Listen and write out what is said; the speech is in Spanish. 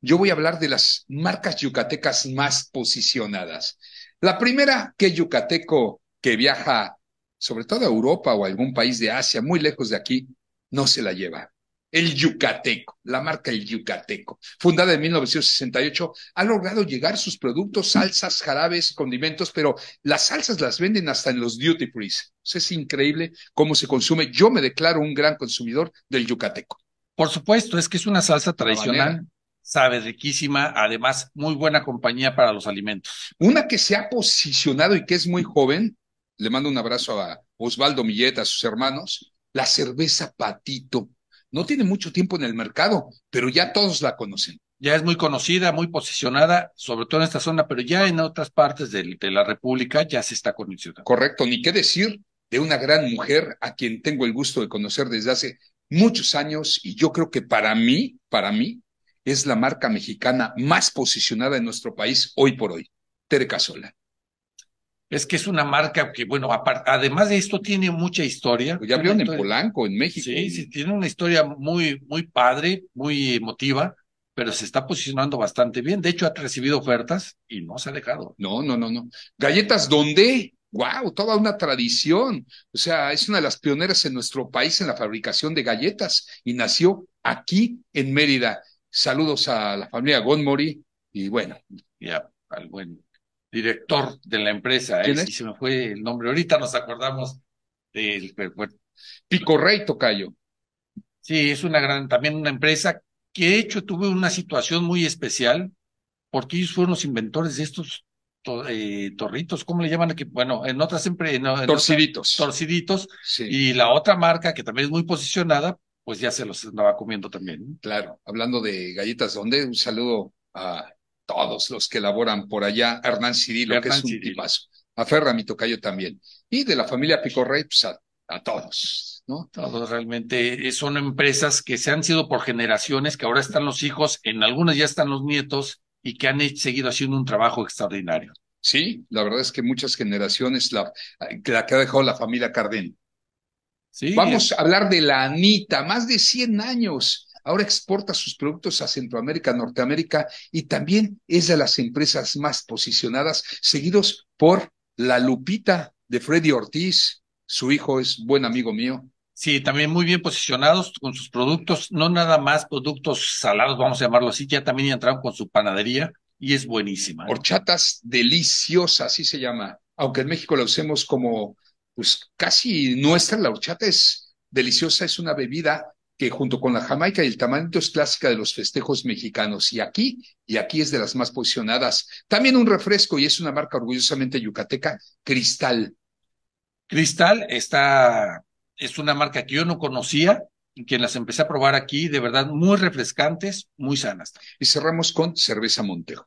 yo voy a hablar de las marcas yucatecas más posicionadas. La primera que yucateco que viaja sobre todo a Europa o algún país de Asia, muy lejos de aquí, no se la lleva. El Yucateco, la marca El Yucateco, fundada en 1968, ha logrado llegar sus productos, salsas, jarabes, condimentos, pero las salsas las venden hasta en los duty free. Es increíble cómo se consume. Yo me declaro un gran consumidor del Yucateco. Por supuesto, es que es una salsa tradicional sabe riquísima, además muy buena compañía para los alimentos. Una que se ha posicionado y que es muy joven, le mando un abrazo a Osvaldo Millet, a sus hermanos, la cerveza Patito. No tiene mucho tiempo en el mercado, pero ya todos la conocen. Ya es muy conocida, muy posicionada, sobre todo en esta zona, pero ya en otras partes de, de la República ya se está conociendo. Correcto, ni qué decir de una gran mujer a quien tengo el gusto de conocer desde hace muchos años y yo creo que para mí, para mí, es la marca mexicana más posicionada en nuestro país hoy por hoy, Tercasola. Es que es una marca que, bueno, además de esto, tiene mucha historia. ya vieron en Polanco, en México. Sí, sí, tiene una historia muy, muy padre, muy emotiva, pero se está posicionando bastante bien. De hecho, ha recibido ofertas y no se ha dejado. No, no, no, no. Galletas, ¿dónde? ¡Wow! Toda una tradición. O sea, es una de las pioneras en nuestro país en la fabricación de galletas y nació aquí en Mérida. Saludos a la familia Gonmori y bueno, ya al buen director de la empresa. ¿eh? ¿Quién es? se me fue el nombre. Ahorita nos acordamos del Pico Rey Tocayo. Sí, es una gran, también una empresa que de hecho tuve una situación muy especial porque ellos fueron los inventores de estos eh, torritos, ¿cómo le llaman aquí? Bueno, en otras empresas. torciditos. torciditos. Y la otra marca que también es muy posicionada, pues ya se los andaba comiendo también. Claro, hablando de galletas donde, un saludo a todos los que laboran por allá, Hernán Cirilo, que es un tipazo, a Ferra, mi tocayo también, y de la familia Picorrey, pues a, todos. ¿no? Todos realmente eh, son empresas que se han sido por generaciones, que ahora están los hijos, en algunas ya están los nietos y que han seguido haciendo un trabajo extraordinario. Sí, la verdad es que muchas generaciones, la, la que ha dejado la familia Carden, Vamos a hablar de la Anita, más de 100 años. Ahora exporta sus productos a Centroamérica, Norteamérica y también es de las empresas más posicionadas, seguidos por la Lupita de Freddy Ortiz. Su hijo es buen amigo mío. Sí, también muy bien posicionados con sus productos, no nada más productos salados, vamos a llamarlo así, ya también entraron con su panadería y es buenísima. ¿eh? Horchatas deliciosas, así se llama, aunque en México la usemos como pues casi nuestra, la horchata es deliciosa, es una bebida que junto con la jamaica y el tamarindo es clásica de los festejos mexicanos y aquí, y aquí es de las más posicionadas. También un refresco y es una marca orgullosamente yucateca, Cristal. Cristal está, es una marca que yo no conocía, que las empecé a probar aquí, de verdad muy refrescantes, muy sanas. Y cerramos con cerveza Montejo.